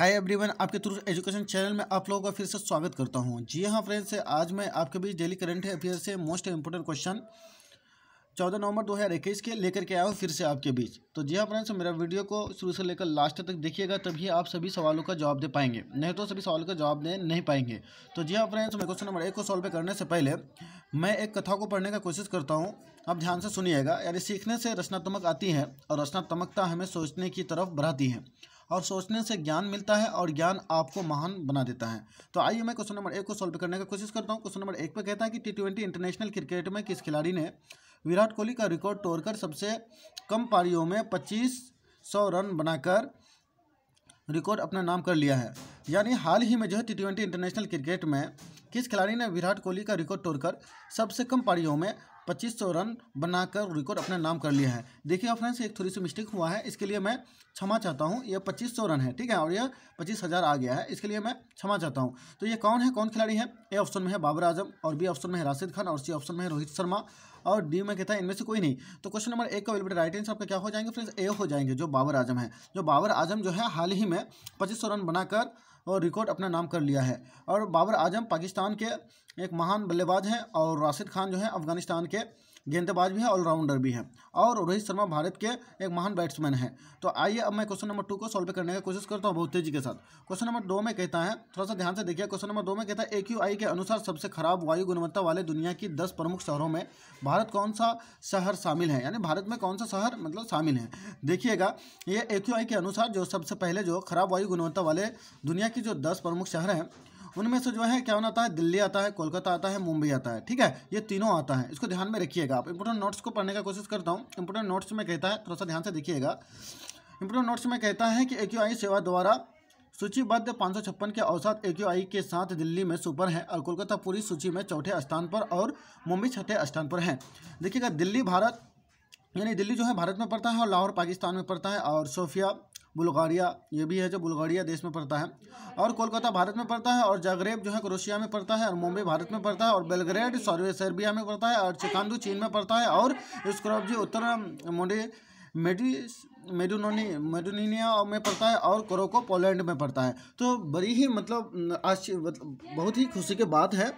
हाय everyone आपके through education channel में आप लोगों का फिर से स्वागत करता हूं जी हां फ्रेंड्स आज मैं आपके बीच डेली करंट अफेयर से मोस्ट इंपोर्टेंट क्वेश्चन चौदह नवंबर दो हज़ार इक्कीस के लेकर के आया हूँ फिर से आपके बीच तो जी हाँ फ्रेंड्स मेरा वीडियो को शुरू से लेकर लास्ट तक देखिएगा तभी आप सभी सवालों का जवाब दे पाएंगे नहीं तो सभी सवालों का जवाब दे नहीं पाएंगे तो जी हाँ फ्रेंड्स मैं क्वेश्चन नंबर एक को सॉल्व करने से पहले मैं एक कथा को पढ़ने का कोशिश करता हूँ आप ध्यान से सुनिएगा यानी सीखने से रचनात्मक आती है और रचनात्मकता हमें सोचने की तरफ बढ़ाती है और सोचने से ज्ञान मिलता है और ज्ञान आपको महान बना देता है तो आइए मैं क्वेश्चन नंबर एक को सॉल्व करने की कोशिश करता हूँ क्वेश्चन नंबर एक पर कहता है कि टी ट्वेंटी इंटरनेशनल क्रिकेट में किस खिलाड़ी ने विराट कोहली का रिकॉर्ड तोड़कर सबसे कम पारियों में पच्चीस सौ रन बनाकर रिकॉर्ड अपना नाम कर लिया है यानी हाल ही में जो है टी ट्वेंटी इंटरनेशनल क्रिकेट में किस खिलाड़ी ने विराट कोहली का रिकॉर्ड तोड़कर सबसे कम पारियों में पच्चीस सौ रन बनाकर रिकॉर्ड अपने नाम कर लिया है देखिए फ्रेंड्स एक थोड़ी सी मिस्टेक हुआ है इसके लिए मैं क्षमा चाहता हूँ यह पच्चीस सौ रन है ठीक है और यह पच्चीस हज़ार आ गया है इसके लिए मैं क्षमा चाहता हूँ तो ये कौन है कौन खिलाड़ी है ए ऑप्शन में है बाबर आजम और बी ऑप्शन में है राशिद खान और सी ऑप्शन में है रोहित शर्मा और डी में कहता है इनमें से कोई नहीं तो क्वेश्चन नंबर एक का अवेलेबल राइट आंसर आपका क्या हो जाएंगे फ्रेंड्स ए हो जाएंगे जो बाबर आजम है जो बाबर आजम जो है हाल ही में पच्चीस रन बनाकर और रिकॉर्ड अपना नाम कर लिया है और बाबर आजम पाकिस्तान के एक महान बल्लेबाज हैं और राशिद खान जो है अफगानिस्तान के गेंदबाज भी हैं ऑलराउंडर भी हैं और रोहित शर्मा भारत के एक महान बैट्समैन है तो आइए अब मैं क्वेश्चन नंबर टू को सॉल्व करने की कोशिश करता हूँ बहुत तेजी के साथ क्वेश्चन नंबर दो में कहता है थोड़ा सा ध्यान से देखिए क्वेश्चन नंबर दो में कहता है ए के अनुसार सबसे खराब वायु गुणवत्ता वाले दुनिया की दस प्रमुख शहरों में भारत कौन सा शहर शामिल है यानी भारत में कौन सा शहर मतलब शामिल है देखिएगा ये ए के अनुसार जो सबसे पहले जो खराब वायु गुणवत्ता वाले दुनिया की जो दस प्रमुख शहर हैं उनमें से जो है क्या होता है दिल्ली आता है कोलकाता आता है मुंबई आता है ठीक है ये तीनों आता है इसको ध्यान में रखिएगा आप इंपोर्टेंट नोट्स को पढ़ने का कोशिश करता हूँ इंपोर्टेंट नोट्स में कहता है थोड़ा सा ध्यान से देखिएगा इंपोर्टेंट नोट्स में कहता है कि ए सेवा द्वारा सूचीबद्ध पाँच के औसत ए के साथ दिल्ली में सुपर है और कोलकाता पूरी सूची में चौथे स्थान पर और मुंबई छठे स्थान पर है देखिएगा दिल्ली भारत यानी दिल्ली जो है भारत में पड़ता है और लाहौर पाकिस्तान में पड़ता है और सोफिया बुल्गारिया ये भी है जो बुल्गारिया देश में पड़ता है और कोलकाता भारत में पड़ता है और जागरेब जो है क्रोशिया में पड़ता है और मुंबई भारत में पड़ता है और बेलग्रेड सॉरी सर्बिया में पड़ता है और चिकांदू चीन में पड़ता है और जी उत्तर मोडी मेडी मेडोनोनी मेडोनिया में पड़ता है और क्रोको पोलैंड में पड़ता है तो बड़ी ही मतलब आज मतलब बहुत ही खुशी की बात है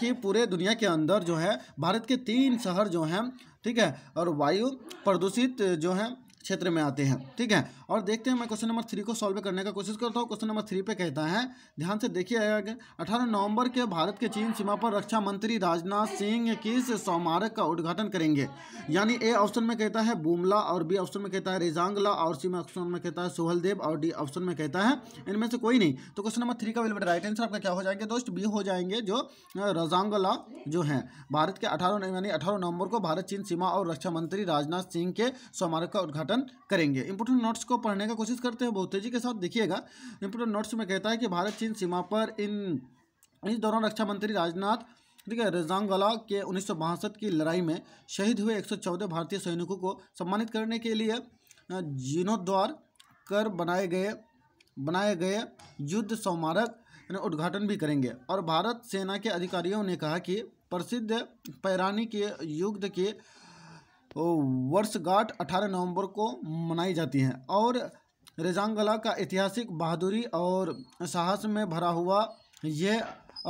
कि पूरे दुनिया के अंदर जो है भारत के तीन शहर जो हैं ठीक है और वायु प्रदूषित जो हैं क्षेत्र में आते हैं ठीक है और देखते हैं मैं क्वेश्चन नंबर थ्री को सॉल्व करने का कोशिश करता हूँ क्वेश्चन नंबर थ्री पे कहता है ध्यान से देखिए आगे अठारह नवंबर के भारत के चीन सीमा पर रक्षा मंत्री राजनाथ सिंह किस स्मारक का उद्घाटन करेंगे यानी ए ऑप्शन में कहता है बुमला और बी ऑप्शन में कहता है रेजांगला और सी ऑप्शन में कहता है सोहलदेव और डी ऑप्शन में कहता है इनमें से कोई नहीं तो क्वेश्चन नंबर थ्री का विल राइट आंसर आपका क्या हो जाएंगे दोस्त बी हो जाएंगे जो रजांगला जो है भारत के अठारह यानी अठारह नवंबर को भारत चीन सीमा और रक्षा मंत्री राजनाथ सिंह के स्मारक का उद्घाटन करेंगे इंपोर्टेंट नोट्स को को पढ़ने का कोशिश करते हैं बहुत तेजी के साथ देखिएगा इंपोर्टेंट नोट्स में कहता है कि भारत चीन सीमा पर इन इस दौरान रक्षा मंत्री राजनाथ ठीक है रेजांगला के उन्नीस की लड़ाई में शहीद हुए 114 भारतीय सैनिकों को सम्मानित करने के लिए जीर्णोद्वार कर बनाए गए बनाए गए युद्ध स्मारक उद्घाटन भी करेंगे और भारत सेना के अधिकारियों ने कहा कि प्रसिद्ध पैरानी के युद्ध के तो वर्षगांठ 18 नवंबर को मनाई जाती है और रेजांगला का ऐतिहासिक बहादुरी और साहस में भरा हुआ यह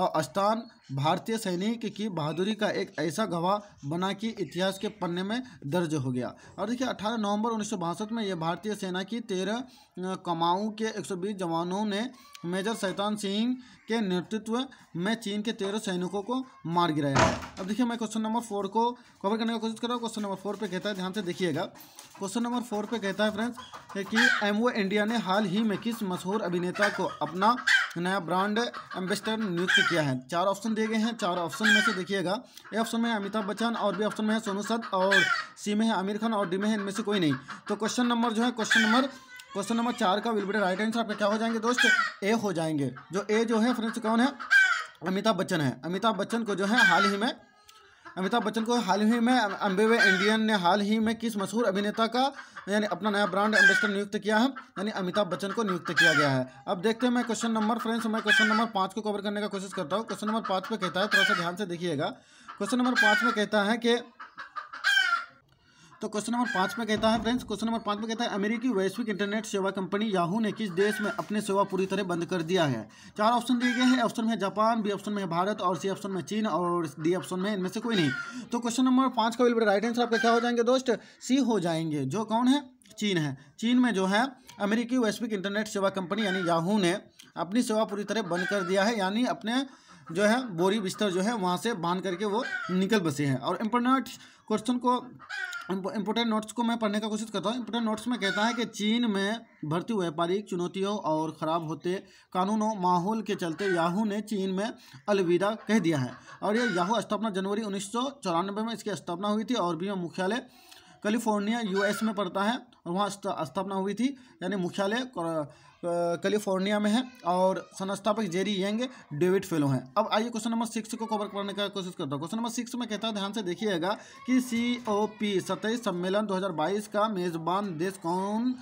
अस्थान भारतीय सैनिक की बहादुरी का एक ऐसा गवाह बना कि इतिहास के पन्ने में दर्ज हो गया और देखिए 18 नवंबर उन्नीस में यह भारतीय सेना की तेरह कमाऊ के 120 जवानों ने मेजर सैतान सिंह के नेतृत्व में चीन के तेरह सैनिकों को मार गिराया है अब देखिए मैं क्वेश्चन नंबर फोर को कवर करने की कोशिश कर रहा हूँ क्वेश्चन नंबर फोर पर कहता है ध्यान से देखिएगा क्वेश्चन नंबर फोर पर कहता है फ्रेंड्स कि एम इंडिया ने हाल ही में किस मशहूर अभिनेता को अपना नया ब्रांड एम्बेसडर नियुक्त किया है चार ऑप्शन दिए गए हैं चार ऑप्शन में से देखिएगा ए ऑप्शन में है अमिताभ बच्चन और बी ऑप्शन में है सोनू सद और सी में है आमिर खान और डी में है इनमें से कोई नहीं तो क्वेश्चन नंबर जो है क्वेश्चन नंबर क्वेश्चन नंबर चार का विल राइट आंसर आपके क्या हो जाएंगे दोस्त ए हो जाएंगे जो ए जो है फ्रेंड्स कौन है अमिताभ बच्चन है अमिताभ बच्चन को जो है हाल ही में अमिताभ बच्चन को हाल ही में अम्बेवे इंडियन ने हाल ही में किस मशहूर अभिनेता का यानी अपना नया ब्रांड एम्बेसडर नियुक्त किया है यानी अमिताभ बच्चन को नियुक्त किया गया है अब देखते हैं मैं क्वेश्चन नंबर फ्रेंड्स मैं क्वेश्चन नंबर पाँच को कवर करने का कोशिश करता हूँ क्वेश्चन नंबर पाँच पे कहता है थोड़ा सा ध्यान से देखिएगा क्वेश्चन नंबर पाँच में कहता है कि तो क्वेश्चन नंबर पाँच में कहता है फ्रेंड्स क्वेश्चन नंबर पाँच में कहता है अमेरिकी वैश्विक इंटरनेट सेवा कंपनी याहू ने किस देश में अपने सेवा पूरी तरह बंद कर दिया है चार ऑप्शन दिए गए हैं ऑप्शन में जापान बी ऑप्शन में भारत और सी ऑप्शन में चीन और डी ऑप्शन में इनमें से कोई नहीं तो क्वेश्चन नंबर पाँच का बिल्कुल राइट आंसर आपका क्या हो जाएंगे दोस्त सी हो जाएंगे जो कौन है चीन है चीन में जो है अमेरिकी वैश्विक इंटरनेट सेवा कंपनी यानी याहू ने अपनी सेवा पूरी तरह बंद कर दिया है यानी अपने जो है बोरी बिस्तर जो है वहाँ से बांध करके वो निकल बसे हैं और इम्पोर्टेंट क्वेश्चन को इम्पोर्टेंट नोट्स को मैं पढ़ने का कोशिश करता हूँ इम्पोर्टेंट नोट्स में कहता है कि चीन में भर्ती व्यापारिक चुनौतियों और ख़राब होते कानूनों माहौल के चलते याहू ने चीन में अलविदा कह दिया है और ये याहू स्थापना जनवरी उन्नीस में इसकी स्थापना हुई थी और भी मुख्यालय कैलिफोर्निया यूएस में पड़ता है और वहाँ स्थापना हुई थी यानी मुख्यालय कैलिफोर्निया में है और संस्थापक जेरी यंग डेविड फेलो हैं अब आइए क्वेश्चन नंबर सिक्स को कवर करने का कोशिश करता हूँ क्वेश्चन नंबर सिक्स में कहता है ध्यान से देखिएगा कि सी ओ पी सत्ताईस सम्मेलन 2022 का मेजबान देश कौन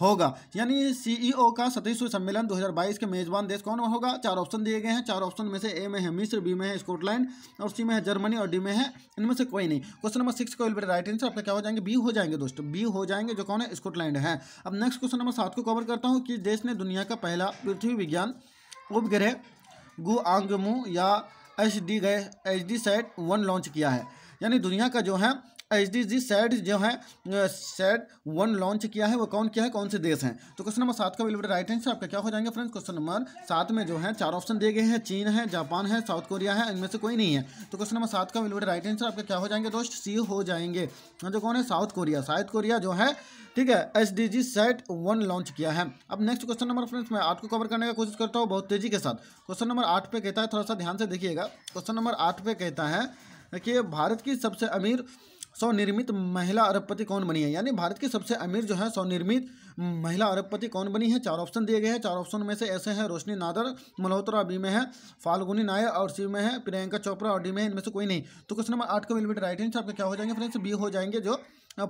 होगा यानी सीईओ e का सतीसवें सम्मेलन 2022 के मेजबान देश कौन होगा चार ऑप्शन दिए गए हैं चार ऑप्शन में से ए में है मिस्र बी में है स्कॉटलैंड और सी में है जर्मनी और डी में है इनमें से कोई नहीं क्वेश्चन नंबर सिक्स का राइट आंसर आपका क्या हो जाएंगे बी हो जाएंगे दोस्तों बी हो जाएंगे जो कौन है स्कॉटलैंड है अब नेक्स्ट क्वेश्चन नंबर सात को कवर करता हूँ कि देश ने दुनिया का पहला पृथ्वी विज्ञान उपग्रह गु आंगमू या एच डी गए H D set one launch किया है यानी दुनिया का जो है एच डी जी सैड जो है सैड वन लॉन्च किया है वो कौन किया है कौन से देश हैं तो क्वेश्चन नंबर सात का बिल्कुल राइट आंसर आपका क्या हो जाएंगे फ्रेंड्स क्वेश्चन नंबर सात में जो है चार ऑप्शन दिए गए हैं चीन है जापान है साउथ कोरिया है इनमें से कोई नहीं है तो क्वेश्चन नंबर सात का बिल्कुल राइट आंसर आपका क्या हो जाएंगे दोस्त सी हो जाएंगे हाँ जो कौन है साउथ कोरिया साउथ कोरिया जो है ठीक है H D G set one launch किया है अब नेक्स्ट क्वेश्चन नंबर फ्रेंड्स मैं आठ को कवर करने का कोशिश करता हूँ बहुत तेजी के साथ क्वेश्चन नंबर आठ पे कहता है थोड़ा सा ध्यान से देखिएगा क्वेश्चन नंबर आठ पे कहता है कि भारत की सबसे अमीर स्वनिर्मित महिला अरबपति कौन बनी है यानी भारत की सबसे अमीर जो है स्वनिर्मित महिला अरबपति कौन बनी है चार ऑप्शन दिए गए हैं चार ऑप्शन में से ऐसे हैं रोशनी नादर मल्होत्रा बी में है फाल्गुनी नायर और सी में है प्रियंका चोपड़ा और डी में है इनमें से कोई नहीं तो क्वेश्चन नंबर आठ का बिल्कुल राइट आंसर आपके क्या हो जाएंगे फ्रेंड्स बी हो जाएंगे जो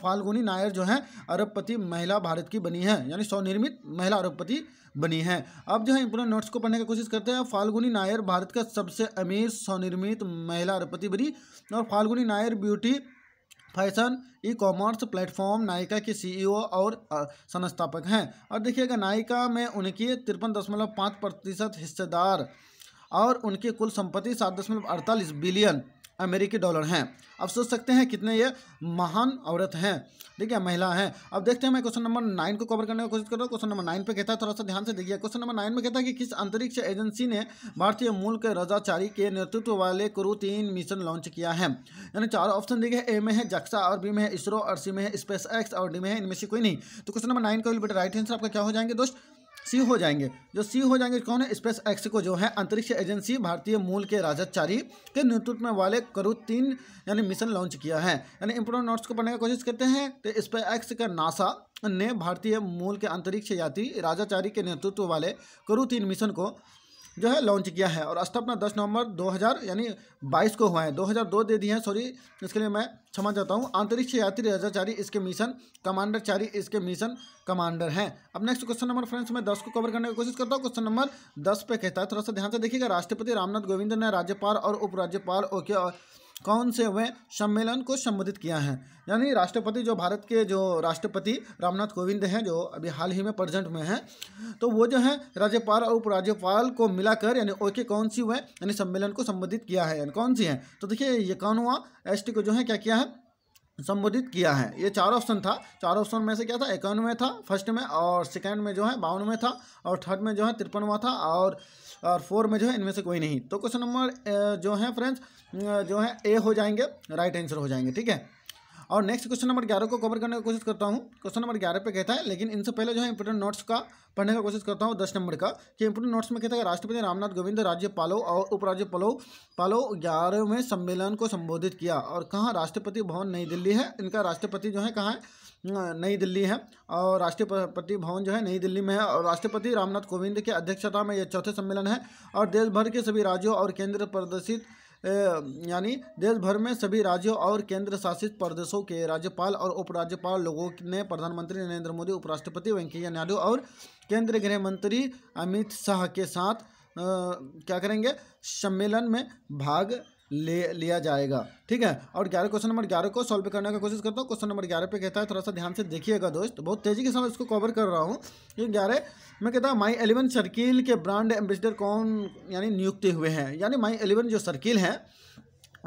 फाल्गुनी नायर जो है अरबपति महिला भारत की बनी है यानी स्वनिर्मित महिला अरबपति बनी है अब जो है इंपोर्टेंट नोट्स को पढ़ने की कोशिश करते हैं फाल्गुनी नायर भारत का सबसे अमीर स्वनिर्मित महिला अरबपति बनी और Falguni Nayar beauty fashion e commerce platform Nykaa के सीईओ e और संस्थापक हैं और देखिएगा नायका में उनकी तिरपन दशमलव पाँच प्रतिशत हिस्सेदार और उनकी कुल संपत्ति सात दशमलव अड़तालीस बिलियन अमेरिकी डॉलर हैं अब सोच सकते हैं कितने ये महान औरत हैं ठीक है महिला हैं अब देखते हैं मैं क्वेश्चन नंबर नाइन को कवर करने की कोशिश कर रहा हूँ क्वेश्चन नंबर नाइन पे कहता है थोड़ा सा ध्यान से देखिए क्वेश्चन नंबर नाइन में कहता है कि किस अंतरिक्ष एजेंसी ने भारतीय मूल के रजाचारी के नेतृत्व वाले कुरु तीन मिशन लॉन्च किया है यानी चार ऑप्शन दिए ए में है जक्सा और बी में है इसरो और सी में है स्पेस एक्स और डी में है इनमें से कोई नहीं तो क्वेश्चन नंबर नाइन का विल राइट आंसर आपका क्या हो जाएंगे दोस्त सी हो जाएंगे जो सी हो जाएंगे कौन है स्पेस एक्स को जो है अंतरिक्ष एजेंसी भारतीय मूल के राजाचारी के नेतृत्व में वाले करू तीन यानी मिशन लॉन्च किया है यानी इंपोर्टेंट नोट्स को पढ़ने की कोशिश करते हैं तो स्पेस एक्स का नासा ने भारतीय मूल के अंतरिक्ष यात्री राजाचारी के नेतृत्व वाले करू तीन मिशन को जो है लॉन्च किया है और स्थापना दस नवंबर 2000 यानी 22 को हुआ है 2002 दे दिए हैं सॉरी इसके लिए मैं क्षमा चाहता हूँ अंतरिक्ष यात्री रजाचारी इसके मिशन कमांडर चारी इसके मिशन कमांडर हैं अब नेक्स्ट क्वेश्चन नंबर फ्रेंड्स मैं दस को कवर करने की कोशिश करता हूँ क्वेश्चन नंबर दस पे कहता है थोड़ा सा ध्यान से देखिएगा राष्ट्रपति रामनाथ कोविंद ने राज्यपाल और उपराज्यपाल ओके कौन से हुए सम्मेलन को संबोधित किया है यानी राष्ट्रपति जो भारत के जो राष्ट्रपति रामनाथ कोविंद हैं जो अभी हाल ही में प्रेजेंट में हैं तो वो जो है राज्यपाल और उपराज्यपाल को मिलाकर यानी ओके कौन सी हुए यानी सम्मेलन को संबोधित किया है यानी कौन सी है तो देखिए ये कौन हुआ एस को जो है क्या किया है संबोधित किया है ये चार ऑप्शन था चार ऑप्शन में से क्या था इक्यानवे था फर्स्ट में और सेकेंड में जो है बावनवे था और थर्ड में जो है तिरपनवा था और और फोर में जो है इनमें से कोई नहीं तो क्वेश्चन नंबर जो है फ्रेंड्स जो है ए हो जाएंगे राइट आंसर हो जाएंगे ठीक है और नेक्स्ट क्वेश्चन नंबर ग्यारह को कवर करने की कोशिश करता हूँ क्वेश्चन नंबर ग्यारह पे कहता है लेकिन इनसे पहले जो है इंपोर्टेंट नोट्स का पढ़ने का कोशिश करता हूँ दस नंबर का कि इंपोर्टेंट नोट्स में कहता है राष्ट्रपति रामनाथ कोविंद राज्यपालों और उपराज्यपालों पालो ग्यारहवें सम्मेलन को संबोधित किया और कहाँ राष्ट्रपति भवन नई दिल्ली है इनका राष्ट्रपति जो है कहाँ है नई दिल्ली है और राष्ट्रपति भवन जो है नई दिल्ली में है और राष्ट्रपति रामनाथ कोविंद की अध्यक्षता में यह चौथे सम्मेलन है और देश भर के सभी राज्यों और केंद्र प्रदर्शित यानी देश भर में सभी राज्यों और केंद्र शासित प्रदेशों के राज्यपाल और उपराज्यपाल लोगों ने प्रधानमंत्री नरेंद्र मोदी उपराष्ट्रपति वेंकैया नायडू और केंद्रीय गृह मंत्री अमित शाह के साथ आ, क्या करेंगे सम्मेलन में भाग ले लिया जाएगा ठीक है और ग्यारह क्वेश्चन नंबर ग्यारह को सॉल्व करने का कोशिश करता हूँ क्वेश्चन नंबर ग्यारह पे कहता है थोड़ा सा ध्यान से देखिएगा दोस्त बहुत तेजी के साथ इसको कवर कर रहा हूँ ये ग्यारह मैं कहता हूँ माई एलेवन सर्किल के ब्रांड एम्बेसडर कौन यानी नियुक्ति हुए हैं यानी माई एलेवन जो सर्किल है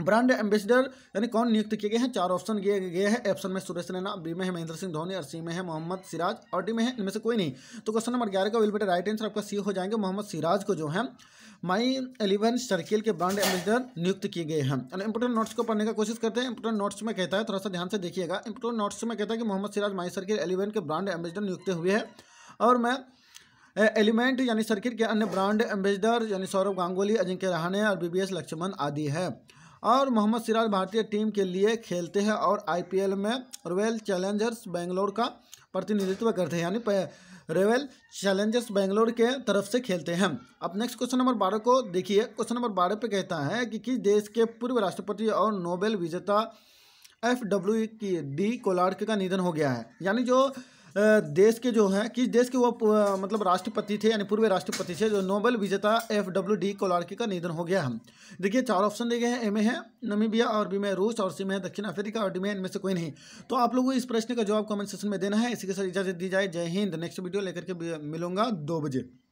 ब्रांड एम्बेसडर यानी कौन नियुक्त किए गए हैं चार ऑप्शन दिए गए हैं ऑप्शन में सुरेश रैना बी में है महेंद्र सिंह धोनी और सी में है मोहम्मद सिराज और डी में है इनमें से कोई नहीं तो क्वेश्चन नंबर ग्यारह का विल बेटा राइट आंसर आपका सी हो जाएंगे मोहम्मद सिराज को जो है माई एलेवन सर्किल के ब्रांड एम्बेसडर नियुक्त किए गए हैं इंपोर्टेंट नोट्स को पढ़ने का कोशिश करते हैं इंपोर्टेंट नोट्स में कहता है थोड़ा सा ध्यान से देखिएगा इंपोर्टेंट नोट्स में कहता है कि Mohammed Siraj my circle eleven के ब्रांड एम्बेसडर नियुक्त हुए हैं और मैं एलिमेंट यानी सर्किट के अन्य ब्रांड एम्बेसडर यानी सौरभ गांगुली अजिंक्य रहाणे और बीबीएस लक्ष्मण आदि है और मोहम्मद सिराज भारतीय टीम के लिए खेलते हैं और आईपीएल में रॉयल चैलेंजर्स बेंगलोर का प्रतिनिधित्व करते हैं यानी रॉयल चैलेंजर्स बेंगलोर के तरफ से खेलते हैं अब नेक्स्ट क्वेश्चन नंबर बारह को देखिए क्वेश्चन नंबर बारह पे कहता है कि किस देश के पूर्व राष्ट्रपति और नोबेल विजेता एफ डब्ल्यू की डी कोलार्क का निधन हो गया है यानी जो देश के जो हैं किस देश के वो मतलब राष्ट्रपति थे यानी पूर्व राष्ट्रपति थे जो नोबल विजेता एफ डब्ल्यू डी कोलार्की का निधन हो गया है देखिए चार ऑप्शन दिए गए हैं ए में है नमीबिया और बी में रूस और सी में है दक्षिण अफ्रीका और डी में इनमें से कोई नहीं तो आप लोगों को इस प्रश्न का जवाब कमेंट सेक्शन में देना है इसी के साथ इजाजत दी जाए जय हिंद नेक्स्ट वीडियो लेकर के मिलूंगा दो बजे